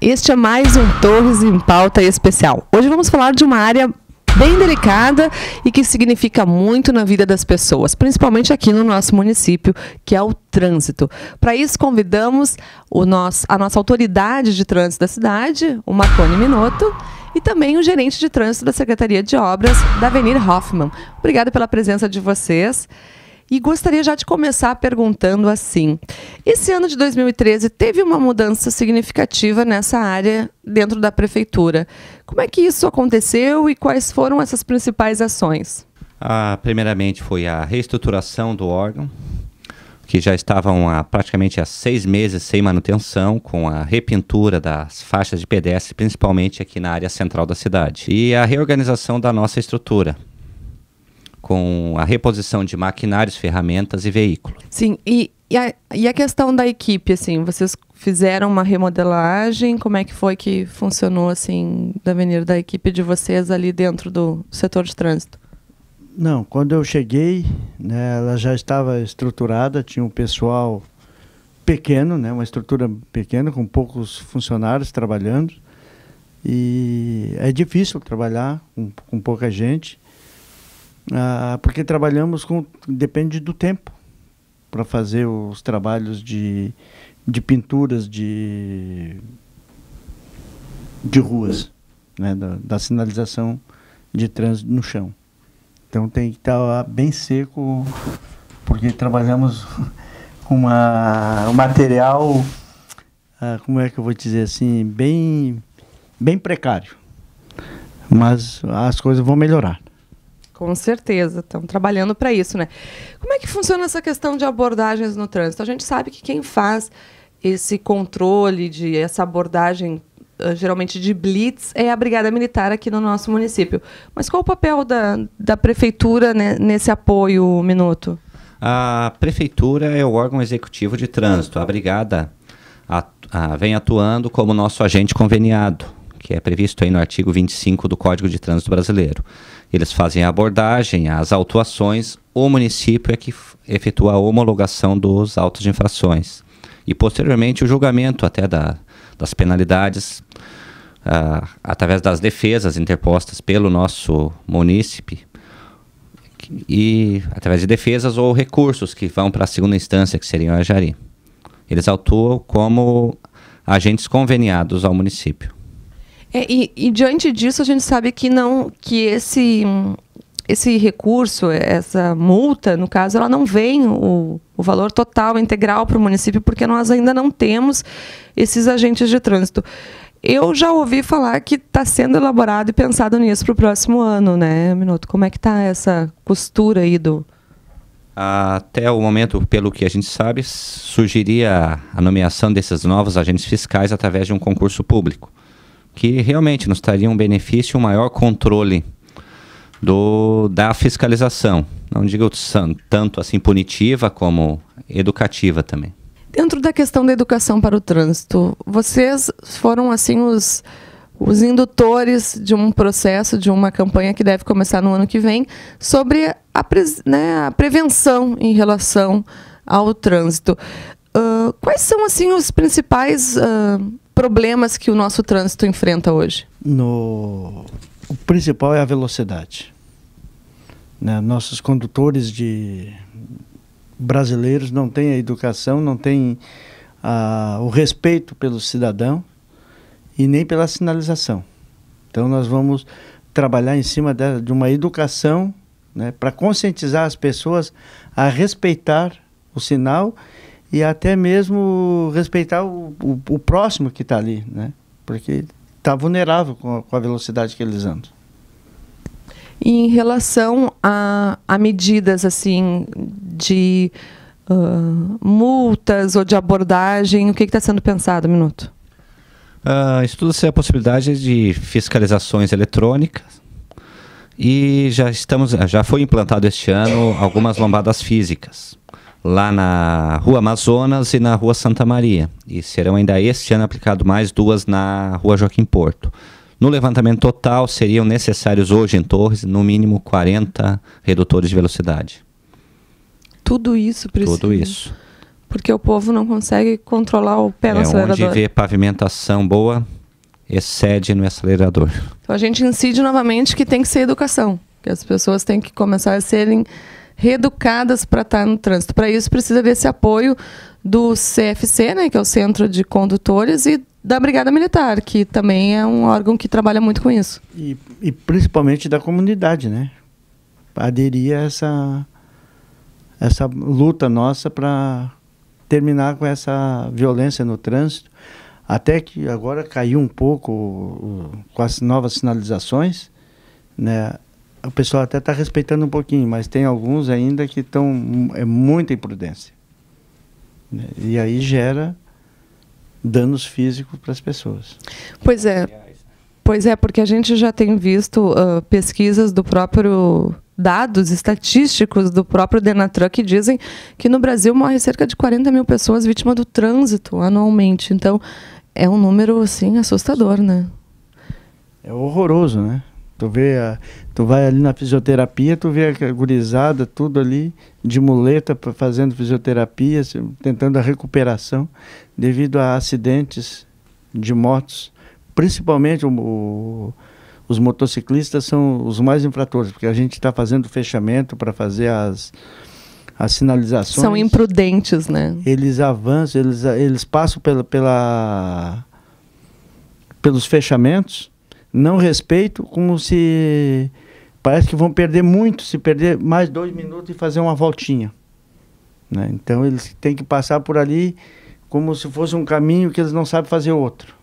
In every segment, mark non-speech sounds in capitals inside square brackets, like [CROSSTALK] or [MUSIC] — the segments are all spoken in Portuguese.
este é mais um Torres em Pauta Especial. Hoje vamos falar de uma área bem delicada e que significa muito na vida das pessoas, principalmente aqui no nosso município, que é o trânsito. Para isso, convidamos o nosso, a nossa autoridade de trânsito da cidade, o Marconi Minotto, e também o gerente de trânsito da Secretaria de Obras, da Avenida Hoffman. Obrigada pela presença de vocês. E gostaria já de começar perguntando assim: esse ano de 2013 teve uma mudança significativa nessa área dentro da prefeitura. Como é que isso aconteceu e quais foram essas principais ações? Ah, primeiramente foi a reestruturação do órgão, que já estavam há praticamente há seis meses sem manutenção, com a repintura das faixas de pedestre, principalmente aqui na área central da cidade. E a reorganização da nossa estrutura, com a reposição de maquinários, ferramentas e veículos. Sim, e, e, a, e a questão da equipe, assim, vocês fizeram uma remodelagem, como é que foi que funcionou, assim, da avenida da equipe de vocês ali dentro do setor de trânsito? Não, quando eu cheguei, né, ela já estava estruturada, tinha um pessoal pequeno, né, uma estrutura pequena, com poucos funcionários trabalhando. E é difícil trabalhar com, com pouca gente. Ah, porque trabalhamos com. depende do tempo para fazer os trabalhos de, de pinturas de, de ruas, né? da, da sinalização de trânsito no chão. Então tem que estar tá bem seco, porque trabalhamos com uma, um material, ah, como é que eu vou dizer assim, bem, bem precário. Mas as coisas vão melhorar. Com certeza, estão trabalhando para isso, né? Como é que funciona essa questão de abordagens no trânsito? A gente sabe que quem faz esse controle de essa abordagem ah, geralmente de blitz é a brigada militar aqui no nosso município. Mas qual o papel da, da prefeitura né, nesse apoio, Minuto? A prefeitura é o órgão executivo de trânsito. A brigada a, ah, vem atuando como nosso agente conveniado que é previsto aí no artigo 25 do Código de Trânsito Brasileiro. Eles fazem a abordagem, as autuações, o município é que efetua a homologação dos autos de infrações. E posteriormente o julgamento até da, das penalidades uh, através das defesas interpostas pelo nosso munícipe e através de defesas ou recursos que vão para a segunda instância, que seria o Ajari. Eles autuam como agentes conveniados ao município. É, e, e, diante disso a gente sabe que não que esse esse recurso, essa multa, no caso, ela não vem o, o valor total, integral para o município, porque nós ainda não temos esses agentes de trânsito. Eu já ouvi falar que está sendo elaborado e pensado nisso para o próximo ano, né, Minuto? Como é que está essa costura aí do... Até o momento, pelo que a gente sabe, surgiria a nomeação desses novos agentes fiscais através de um concurso público que realmente nos traria um benefício, um maior controle do, da fiscalização. Não digo tanto assim punitiva como educativa também. Dentro da questão da educação para o trânsito, vocês foram assim os os indutores de um processo, de uma campanha que deve começar no ano que vem, sobre a, né, a prevenção em relação ao trânsito. Uh, quais são assim os principais uh, problemas que o nosso trânsito enfrenta hoje? No... O principal é a velocidade. Né? Nossos condutores de brasileiros não têm a educação, não têm a... Ah, o respeito pelo cidadão e nem pela sinalização. Então nós vamos trabalhar em cima de uma educação né, para conscientizar as pessoas a respeitar o sinal e até mesmo respeitar o, o, o próximo que está ali, né? Porque está vulnerável com a, com a velocidade que eles andam. E em relação a, a medidas assim de uh, multas ou de abordagem, o que está sendo pensado, Minuto? Uh, ah, Estuda-se a possibilidade de fiscalizações eletrônicas e já estamos já foi implantado este ano algumas lombadas físicas lá na Rua Amazonas e na Rua Santa Maria. E serão ainda este ano aplicado mais duas na Rua Joaquim Porto. No levantamento total, seriam necessários hoje em Torres, no mínimo 40 redutores de velocidade. Tudo isso precisa. Tudo isso. Porque o povo não consegue controlar o pé é no acelerador. Onde vê pavimentação boa, excede no acelerador. Então a gente incide novamente que tem que ser educação. Que as pessoas têm que começar a serem reeducadas para estar tá no trânsito. Para isso precisa desse apoio do CFC, né, que é o Centro de Condutores, e da Brigada Militar, que também é um órgão que trabalha muito com isso. E, e principalmente da comunidade, né? Aderir a essa, essa luta nossa para terminar com essa violência no trânsito. Até que agora caiu um pouco com as novas sinalizações, né? o pessoal até está respeitando um pouquinho, mas tem alguns ainda que estão. É muita imprudência. Né? E aí gera danos físicos para as pessoas. Pois é. Pois é, porque a gente já tem visto uh, pesquisas do próprio dados estatísticos do próprio Denatran que dizem que no Brasil morre cerca de 40 mil pessoas vítimas do trânsito anualmente. Então, é um número, assim, assustador, né? É horroroso, né? Tu vê, a, tu vai ali na fisioterapia, tu vê a gurizada, tudo ali de muleta fazendo fisioterapia, tentando a recuperação devido a acidentes de motos. Principalmente o, o, os motociclistas são os mais infratores, porque a gente está fazendo fechamento para fazer as, as sinalizações. São imprudentes, né? Eles avançam, eles, eles passam pela, pela pelos fechamentos não respeito, como se parece que vão perder muito se perder mais dois minutos e fazer uma voltinha. Né? Então eles têm que passar por ali como se fosse um caminho que eles não sabem fazer outro.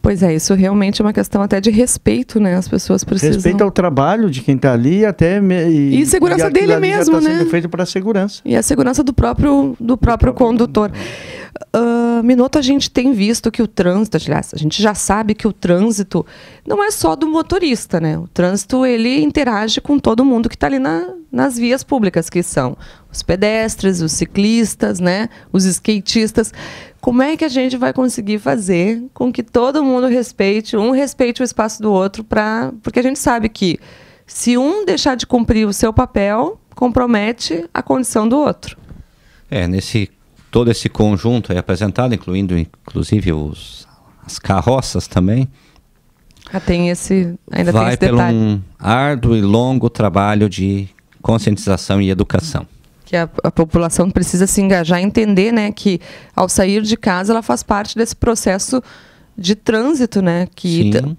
Pois é, isso realmente é uma questão até de respeito, né? As pessoas precisam. Respeito ao trabalho de quem está ali, até e, e segurança e dele mesmo, já tá né? Sendo feito para segurança. E a segurança do próprio do, do próprio, condutor. Uh, Minuto, a gente tem visto que o trânsito, aliás, a gente já sabe que o trânsito não é só do motorista, né? O trânsito, ele interage com todo mundo que está ali na, nas vias públicas, que são os pedestres, os ciclistas, né? Os skatistas. Como é que a gente vai conseguir fazer com que todo mundo respeite, um respeite o espaço do outro, para porque a gente sabe que se um deixar de cumprir o seu papel, compromete a condição do outro. É, nesse todo esse conjunto aí apresentado, incluindo inclusive os, as carroças também. Ah, tem esse, ainda vai tem esse detalhe. pelo um árduo e longo trabalho de conscientização e educação. Que a, a, população precisa se engajar, entender, né, que ao sair de casa ela faz parte desse processo de trânsito, né, que Sim.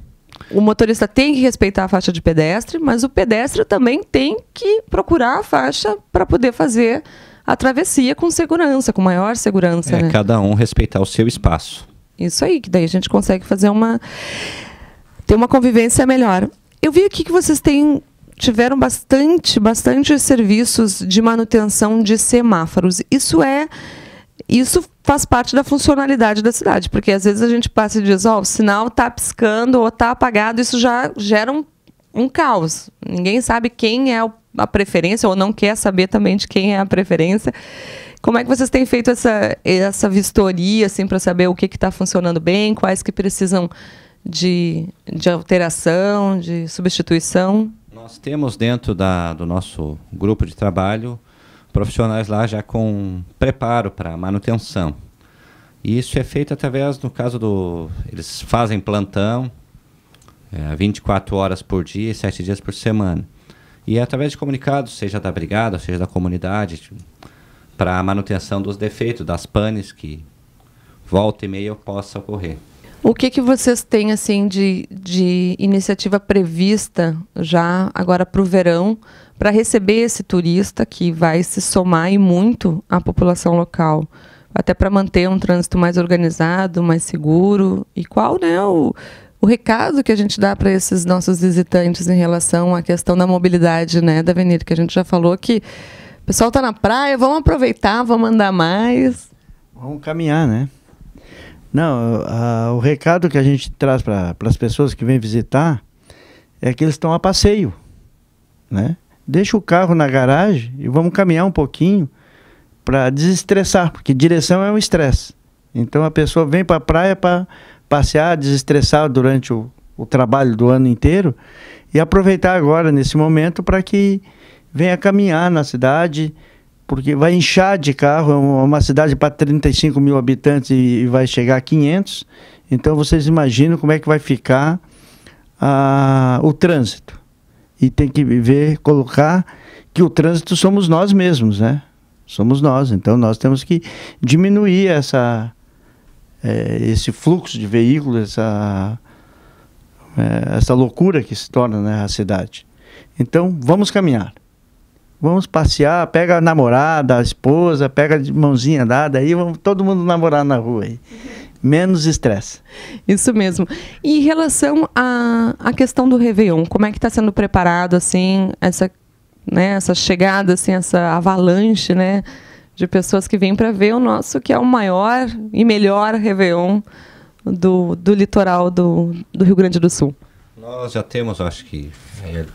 O motorista tem que respeitar a faixa de pedestre, mas o pedestre também tem que procurar a faixa para poder fazer a travessia com segurança, com maior segurança. É, né? cada um respeitar o seu espaço. Isso aí, que daí a gente consegue fazer uma. ter uma convivência melhor. Eu vi aqui que vocês têm tiveram bastante, bastante serviços de manutenção de semáforos. Isso é isso faz parte da funcionalidade da cidade, porque às vezes a gente passa e diz, ó, oh, o sinal está piscando ou está apagado, isso já gera um, um caos. Ninguém sabe quem é o a preferência ou não quer saber também de quem é a preferência. Como é que vocês têm feito essa, essa vistoria assim, para saber o que está funcionando bem, quais que precisam de, de alteração, de substituição? Nós temos dentro da, do nosso grupo de trabalho profissionais lá já com preparo para manutenção. E isso é feito através, no caso do. Eles fazem plantão é, 24 horas por dia e 7 dias por semana. E é através de comunicados, seja da brigada, seja da comunidade, para a manutenção dos defeitos, das panes que volta e meia possa ocorrer. O que, que vocês têm assim de, de iniciativa prevista já agora para o verão para receber esse turista que vai se somar e muito à população local? Até para manter um trânsito mais organizado, mais seguro. E qual né, o, o recado que a gente dá para esses nossos visitantes em relação à questão da mobilidade, né, da avenida, que a gente já falou que o pessoal está na praia, vamos aproveitar, vamos andar mais. Vamos caminhar, né? Não, o recado que a gente traz para as pessoas que vêm visitar é que eles estão a passeio, né? Deixa o carro na garagem e vamos caminhar um pouquinho para desestressar, porque direção é um estresse. Então a pessoa vem para a praia para passear, desestressar durante o, o trabalho do ano inteiro e aproveitar agora, nesse momento, para que venha caminhar na cidade, porque vai inchar de carro, é, é uma cidade para 35 mil habitantes e, e vai chegar a 500, então vocês imaginam como é que vai ficar o trânsito. E tem que ver, colocar que o trânsito somos nós mesmos, né? Somos nós, então nós temos que diminuir essa é, esse fluxo de veículos, essa, é, essa loucura que se torna né, a cidade. Então, vamos caminhar. Vamos passear, pega a namorada, a esposa, pega de mãozinha dada, aí vamos todo mundo namorar na rua. Aí. Menos estresse. Isso mesmo. E em relação à a, a, questão do Réveillon, como é que está sendo preparado, assim, essa, né, essa chegada, assim, essa avalanche, né? de pessoas que vêm para ver o nosso, que é o maior e melhor Réveillon do, do litoral do, do Rio Grande do Sul. Nós já temos, acho que é,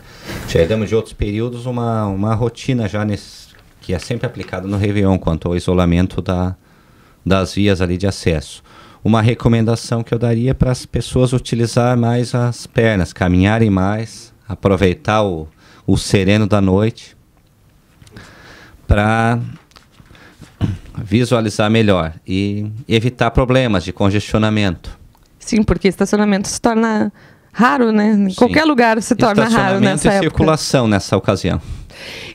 já temos de outros períodos uma, uma rotina já nesse, que é sempre aplicada no Réveillon quanto ao isolamento da, das vias ali de acesso. Uma recomendação que eu daria para as pessoas utilizar mais as pernas, caminharem mais, aproveitar o, o sereno da noite para visualizar melhor e evitar problemas de congestionamento. Sim, porque estacionamento se torna raro, né? Em qualquer lugar se torna raro nessa e época. circulação nessa ocasião.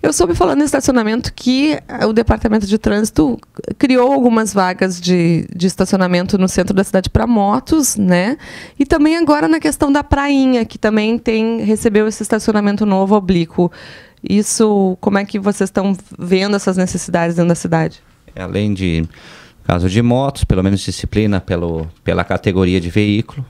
Eu soube falando em estacionamento que eh, o Departamento de Trânsito criou algumas vagas de, de estacionamento no centro da cidade para motos, né? E também agora na questão da prainha, que também tem recebeu esse estacionamento novo oblíquo. Isso, como é que vocês estão vendo essas necessidades dentro da cidade? além de caso de motos, pelo menos disciplina pelo, pela categoria de veículo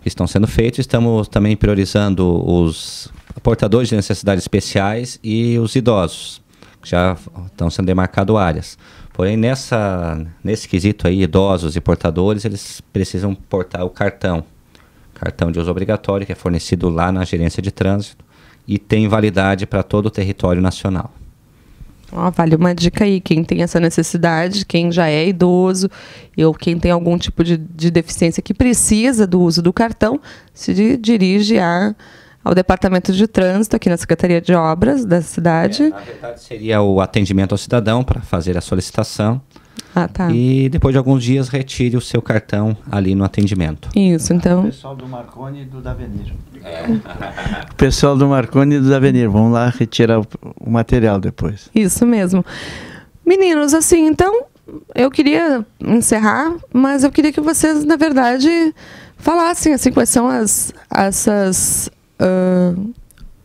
que estão sendo feitos. Estamos também priorizando os portadores de necessidades especiais e os idosos, que já estão sendo demarcados áreas. Porém, nessa, nesse quesito aí, idosos e portadores, eles precisam portar o cartão. Cartão de uso obrigatório, que é fornecido lá na gerência de trânsito e tem validade para todo o território nacional vale uma dica aí, quem tem essa necessidade, quem já é idoso ou quem tem algum tipo de, de deficiência que precisa do uso do cartão, se dirige a ao Departamento de Trânsito, aqui na Secretaria de Obras da cidade. É, na verdade, seria o atendimento ao cidadão para fazer a solicitação. Ah, tá. E depois de alguns dias retire o seu cartão ali no atendimento. Isso, ah, então. O pessoal do Marconi e do Davenir. É. [LAUGHS] o pessoal do Marconi e do Davenir, vamos lá retirar o, o material depois. Isso mesmo. Meninos, assim, então eu queria encerrar, mas eu queria que vocês, na verdade, falassem assim quais são as essas uh,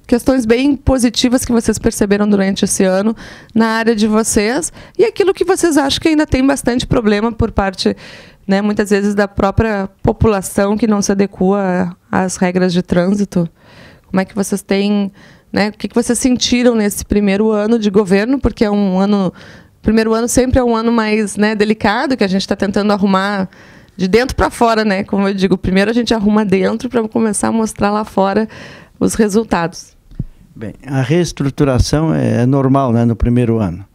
questões bem positivas que vocês perceberam durante esse ano na área de vocês e aquilo que vocês acham que ainda tem bastante problema por parte, né, muitas vezes, da própria população que não se adequa às regras de trânsito. Como é que vocês têm. Né, o que vocês sentiram nesse primeiro ano de governo? Porque é um ano. Primeiro ano sempre é um ano mais né, delicado, que a gente está tentando arrumar de dentro para fora, né? Como eu digo, primeiro a gente arruma dentro para começar a mostrar lá fora os resultados. Bem, a reestruturação é, é normal né, no primeiro ano.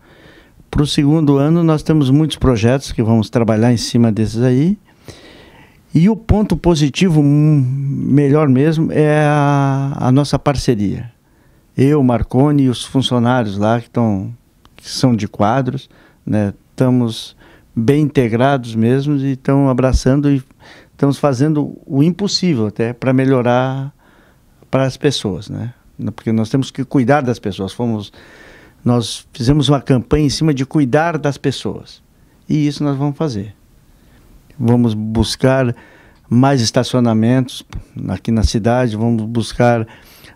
Para o segundo ano, nós temos muitos projetos que vamos trabalhar em cima desses aí. E o ponto positivo, hum, melhor mesmo, é a, a nossa parceria. Eu, Marconi e os funcionários lá que, tão, que são de quadros, né, estamos bem integrados mesmo e estão abraçando e estamos fazendo o impossível até para melhorar para as pessoas, né? Né, porque nós temos que cuidar das pessoas. Fomos, nós fizemos uma campanha em cima de cuidar das pessoas. E isso nós vamos fazer. Vamos buscar mais estacionamentos aqui na cidade, vamos buscar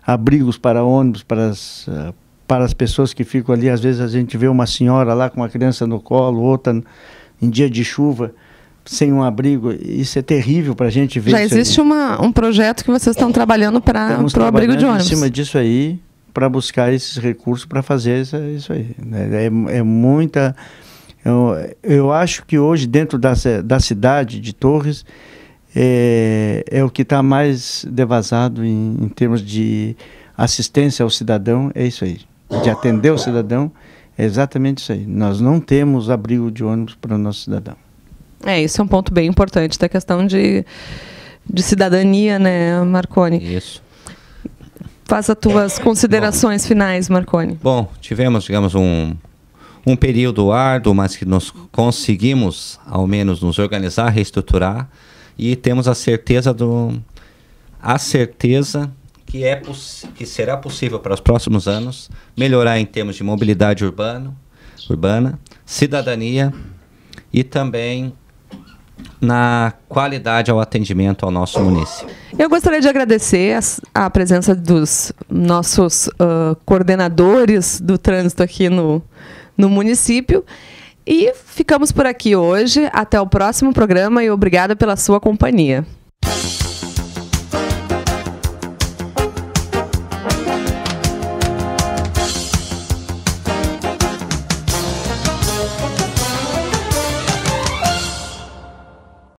abrigos para ônibus, para as, eh, para as pessoas que ficam ali. Às vezes a gente vê uma senhora lá com uma criança no colo, outra em dia de chuva sem um abrigo. Isso é terrível para a gente ver. Já existe uma, um projeto que vocês estão trabalhando para o abrigo de ônibus. em cima disso aí, para buscar esses recursos para fazer isso, isso aí. Né? É, é muita... Eu, é eu, acho que hoje, dentro da, da cidade de Torres, é, é o que está mais devasado em, em termos de assistência ao cidadão, é isso aí. De atender o cidadão, é exatamente isso aí. Nós não temos abrigo de ônibus para o nosso cidadão. É, isso é um ponto bem importante da questão de, de cidadania, né, Marconi? Isso. Faça tuas é. considerações Bom. finais, Marconi. Bom, tivemos, digamos, um, um período árduo, mas que nós conseguimos, ao menos, nos organizar, reestruturar e temos a certeza do a certeza que é que será possível para os próximos anos melhorar em termos de mobilidade urbano urbana, cidadania e também na qualidade ao atendimento ao nosso município. Eu gostaria de agradecer a, a presença dos nossos uh, coordenadores do trânsito aqui no, no município. E ficamos por aqui hoje. Até o próximo programa e obrigada pela sua companhia.